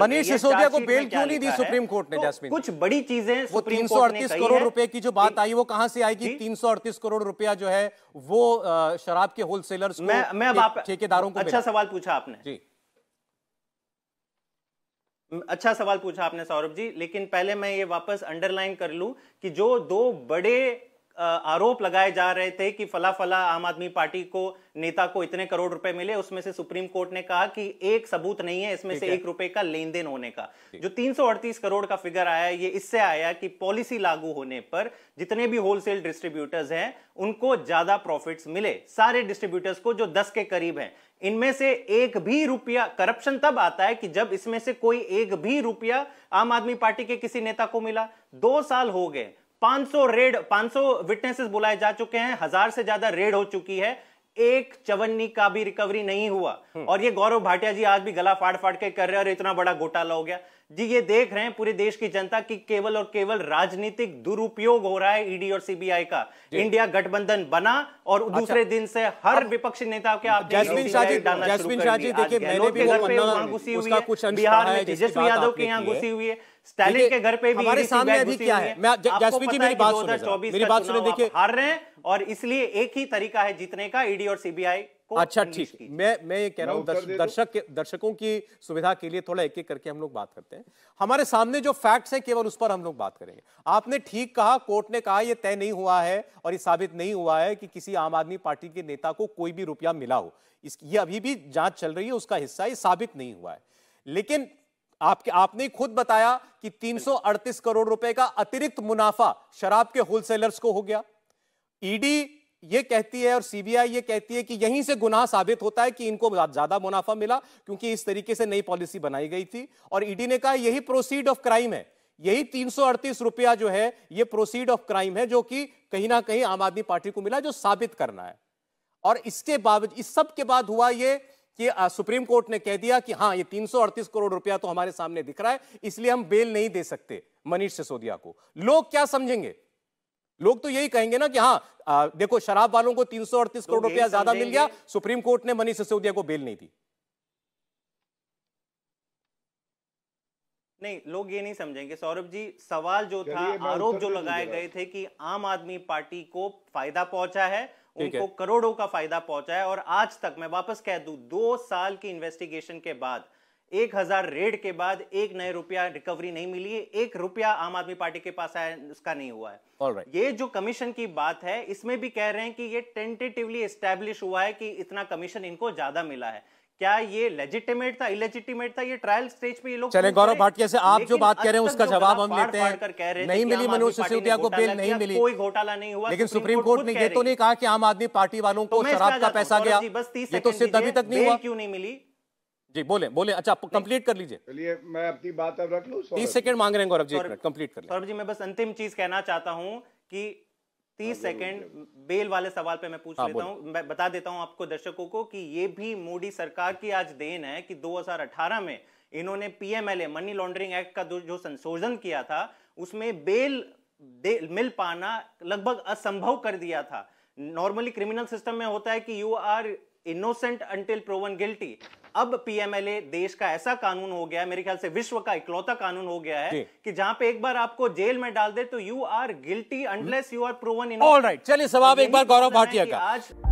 मनीष सिसोदिया को बेल क्यों नहीं दी सुप्रीम कोर्ट ने तो जैसमिन कुछ बड़ी चीजें वो तीन करोड़ रुपए की जो बात आई वो कहां से आएगी तीन करोड़ रुपया जो है वो शराब के होलसेलर ठेकेदारों को अच्छा सवाल पूछा आपने जी अच्छा सवाल पूछा आपने सौरभ जी लेकिन पहले मैं ये वापस अंडरलाइन कर लूं कि जो दो बड़े आरोप लगाए जा रहे थे कि फला फला आम आदमी पार्टी को नेता को इतने करोड़ रुपए मिले उसमें से सुप्रीम कोर्ट ने कहा कि एक सबूत नहीं है इसमें से एक रुपए का लेन देन होने का जो तीन करोड़ का फिगर आया ये इससे आया कि पॉलिसी लागू होने पर जितने भी होलसेल डिस्ट्रीब्यूटर्स हैं उनको ज्यादा प्रॉफिट्स मिले सारे डिस्ट्रीब्यूटर्स को जो दस के करीब हैं इनमें से एक भी रुपया करप्शन तब आता है कि जब इसमें से कोई एक भी रुपया आम आदमी पार्टी के किसी नेता को मिला दो साल हो गए 500 रेड 500 विटनेसेस बुलाए जा चुके हैं हजार से ज्यादा रेड हो चुकी है एक चवन्नी का भी रिकवरी नहीं हुआ हम्म। और ये गौरव भाटिया जी आज भी गला फाड़ फाड़ के कर रहे हैं और इतना बड़ा घोटाला हो गया जी ये देख रहे हैं पूरे देश की जनता की केवल और केवल राजनीतिक दुरुपयोग हो रहा है ईडी e और सीबीआई का इंडिया गठबंधन बना और अच्छा। दूसरे दिन से हर विपक्षी नेता के आप जैस्मिन शाहजी जैस्मिन देखिए मैंने भी उसका कुछ बिहार में तेजस्वी यादव के यहाँ घुसी हुई है स्टालिन के घर पे भी हमारे सामने अभी क्या है मैं जसप्रीत जी मेरी बात सुनो मेरी बात सुने देखिए हार रहे हैं और इसलिए एक ही तरीका है जीतने का ईडी e और सीबीआई अच्छा ठीक मैं मैं ये कह रहा हूँ दर्शक के दर्शकों की सुविधा के लिए थोड़ा एक एक करके हम लोग बात करते हैं हमारे सामने जो फैक्ट्स हैं केवल उस पर हम लोग बात करेंगे आपने ठीक कहा कोर्ट ने कहा यह तय नहीं हुआ है और ये साबित नहीं हुआ है कि किसी आम आदमी पार्टी के नेता को कोई भी रुपया मिला हो इस ये अभी भी जांच चल रही है उसका हिस्सा ये साबित नहीं हुआ है लेकिन आपके आपने खुद बताया कि 338 करोड़ रुपए का अतिरिक्त मुनाफा शराब के होलसेलर्स को हो गया ईडी e ये कहती है और सीबीआई ये कहती है कि यहीं से गुनाह साबित होता है कि इनको ज्यादा मुनाफा मिला क्योंकि इस तरीके से नई पॉलिसी बनाई गई थी और ईडी e ने कहा यही प्रोसीड ऑफ क्राइम है यही तीन रुपया जो है ये प्रोसीड ऑफ क्राइम है जो कि कहीं ना कहीं आम आदमी पार्टी को मिला जो साबित करना है और इसके बावजूद इस सब के बाद हुआ ये कि सुप्रीम कोर्ट ने कह दिया कि हाँ ये 338 करोड़ रुपया तो हमारे सामने दिख रहा है इसलिए हम बेल नहीं दे सकते मनीष सिसोदिया को लोग क्या समझेंगे लोग तो यही कहेंगे ना कि हाँ आ, देखो शराब वालों को तीन करोड़ रुपया ज्यादा मिल गया सुप्रीम कोर्ट ने मनीष सिसोदिया को बेल नहीं दी नहीं लोग ये नहीं समझेंगे सौरभ जी सवाल जो था आरोप जो लगाए गए थे कि आम आदमी पार्टी को फायदा पहुंचा है उनको करोड़ों का फायदा पहुंचा है और आज तक मैं वापस कह दू दो साल की इन्वेस्टिगेशन के बाद एक हजार रेड के बाद एक नए रुपया रिकवरी नहीं मिली है एक रुपया आम आदमी पार्टी के पास आया उसका नहीं हुआ है right. ये जो कमीशन की बात है इसमें भी कह रहे हैं कि ये टेंटेटिवली एस्टेब्लिश हुआ है कि इतना कमीशन इनको ज्यादा मिला है क्या ये लेजिटिमेट था इलेजिटिमेट था ये ट्रायल स्टेज पे ये लोग चले गौरव भाटिया से आप जो बात कह रहे हैं उसका जवाब हम लेते हैं नहीं मिली मनोज सिसोदिया को बेल नहीं मिली कोई घोटाला नहीं हुआ लेकिन सुप्रीम कोर्ट ने ये तो नहीं कहा कि आम आदमी पार्टी वालों को शराब का पैसा गया ये तो सिद्ध अभी तक नहीं हुआ क्यों नहीं मिली जी बोले बोले अच्छा कंप्लीट कर लीजिए चलिए मैं अपनी बात अब रख लूँ तीस सेकंड मांग रहे हैं गौरव जी कंप्लीट कर सौरभ जी मैं बस अंतिम चीज कहना चाहता हूँ कि तीस हाँ, सेकेंड बेल वाले सवाल पे मैं पूछ हाँ, लेता हूँ मैं बता देता हूँ आपको दर्शकों को कि ये भी मोदी सरकार की आज देन है कि 2018 में इन्होंने पीएमएलए मनी लॉन्ड्रिंग एक्ट का जो संशोधन किया था उसमें बेल मिल पाना लगभग असंभव कर दिया था नॉर्मली क्रिमिनल सिस्टम में होता है कि you are innocent until proven guilty अब पीएमएलए देश का ऐसा कानून हो गया है मेरे ख्याल से विश्व का इकलौता कानून हो गया है कि जहां पे एक बार आपको जेल में डाल दे तो you are guilty unless you are proven in all right चलिए सवाब एक बार गौरव भाटिया का आज